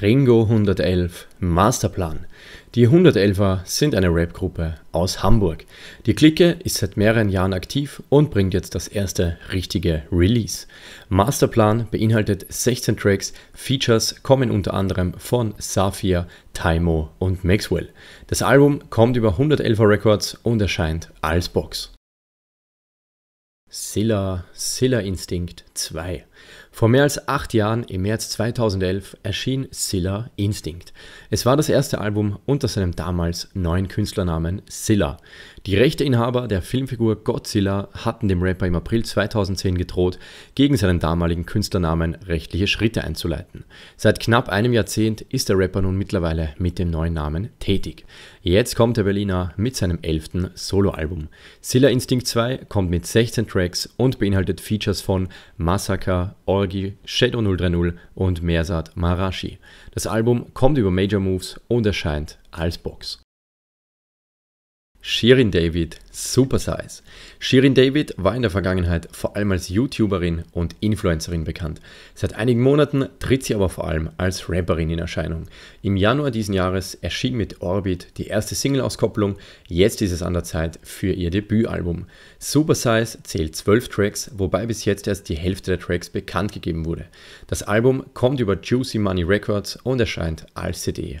Ringo 111 Masterplan. Die 111er sind eine Rap-Gruppe aus Hamburg. Die Clique ist seit mehreren Jahren aktiv und bringt jetzt das erste richtige Release. Masterplan beinhaltet 16 Tracks, Features kommen unter anderem von Safia, Taimo und Maxwell. Das Album kommt über 111er Records und erscheint als Box. Silla, Silla Instinct 2. Vor mehr als acht Jahren, im März 2011, erschien Silla Instinct. Es war das erste Album unter seinem damals neuen Künstlernamen Silla. Die Rechteinhaber der Filmfigur Godzilla hatten dem Rapper im April 2010 gedroht, gegen seinen damaligen Künstlernamen rechtliche Schritte einzuleiten. Seit knapp einem Jahrzehnt ist der Rapper nun mittlerweile mit dem neuen Namen tätig. Jetzt kommt der Berliner mit seinem elften Soloalbum. Silla Instinct 2 kommt mit 16 Tracks Tracks und beinhaltet Features von Massaker, Orgy, Shadow 030 und Mersat Marashi. Das Album kommt über Major Moves und erscheint als Box. Shirin David Supersize. Shirin David war in der Vergangenheit vor allem als YouTuberin und Influencerin bekannt. Seit einigen Monaten tritt sie aber vor allem als Rapperin in Erscheinung. Im Januar diesen Jahres erschien mit Orbit die erste Single-Auskopplung, jetzt ist es an der Zeit für ihr Debütalbum. Supersize zählt zwölf Tracks, wobei bis jetzt erst die Hälfte der Tracks bekannt gegeben wurde. Das Album kommt über Juicy Money Records und erscheint als CD